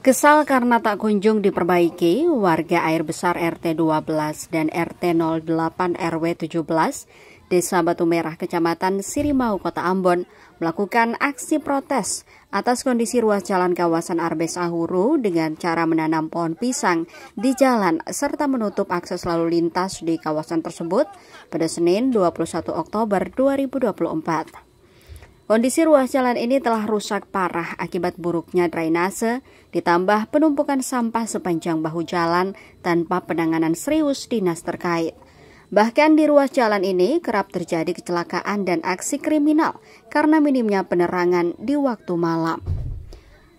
Kesal karena tak kunjung diperbaiki, warga air besar RT 12 dan RT 08 RW 17, Desa Batu Merah, Kecamatan Sirimau, Kota Ambon, melakukan aksi protes atas kondisi ruas jalan kawasan Arbes Ahuru dengan cara menanam pohon pisang di jalan serta menutup akses lalu lintas di kawasan tersebut pada Senin 21 Oktober 2024. Kondisi ruas jalan ini telah rusak parah akibat buruknya drainase, ditambah penumpukan sampah sepanjang bahu jalan tanpa penanganan serius dinas terkait. Bahkan di ruas jalan ini kerap terjadi kecelakaan dan aksi kriminal karena minimnya penerangan di waktu malam.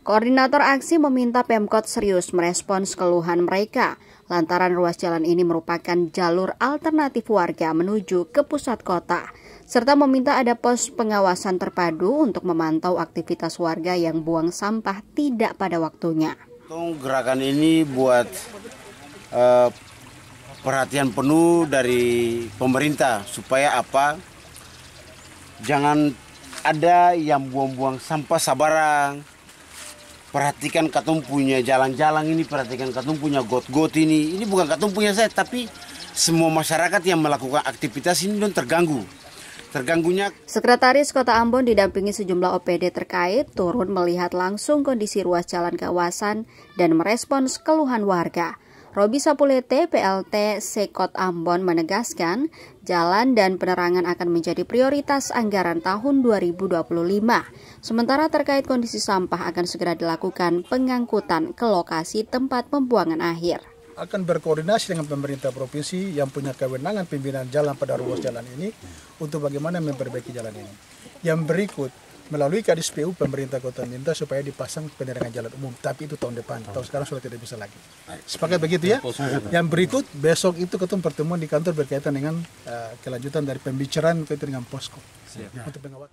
Koordinator aksi meminta Pemkot serius merespons keluhan mereka lantaran ruas jalan ini merupakan jalur alternatif warga menuju ke pusat kota serta meminta ada pos pengawasan terpadu untuk memantau aktivitas warga yang buang sampah tidak pada waktunya. Gerakan ini buat uh, perhatian penuh dari pemerintah supaya apa? Jangan ada yang buang-buang sampah sabarang perhatikan katum punya jalan-jalan ini, perhatikan katum punya got-got ini. Ini bukan katum punya saya, tapi semua masyarakat yang melakukan aktivitas ini dan terganggu. Terganggunya. Sekretaris Kota Ambon didampingi sejumlah OPD terkait turun melihat langsung kondisi ruas jalan kawasan dan merespons keluhan warga. Robi Sapulete, PLT Sekot Ambon menegaskan, jalan dan penerangan akan menjadi prioritas anggaran tahun 2025. Sementara terkait kondisi sampah akan segera dilakukan pengangkutan ke lokasi tempat pembuangan akhir. Akan berkoordinasi dengan pemerintah provinsi yang punya kewenangan pimpinan jalan pada ruas jalan ini untuk bagaimana memperbaiki jalan ini. Yang berikut, melalui PU pemerintah kota minta supaya dipasang penerangan jalan umum tapi itu tahun depan tahun sekarang sudah tidak bisa lagi sepakat begitu ya yang berikut besok itu ketum pertemuan di kantor berkaitan dengan uh, kelanjutan dari pembicaraan kaitan dengan posko untuk ya. pengawas.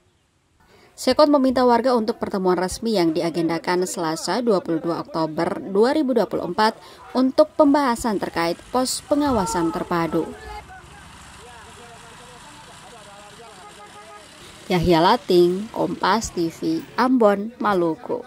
Sekot meminta warga untuk pertemuan resmi yang diagendakan Selasa 22 Oktober 2024 untuk pembahasan terkait pos pengawasan terpadu. Yahya Lating, Kompas TV, Ambon, Maluku.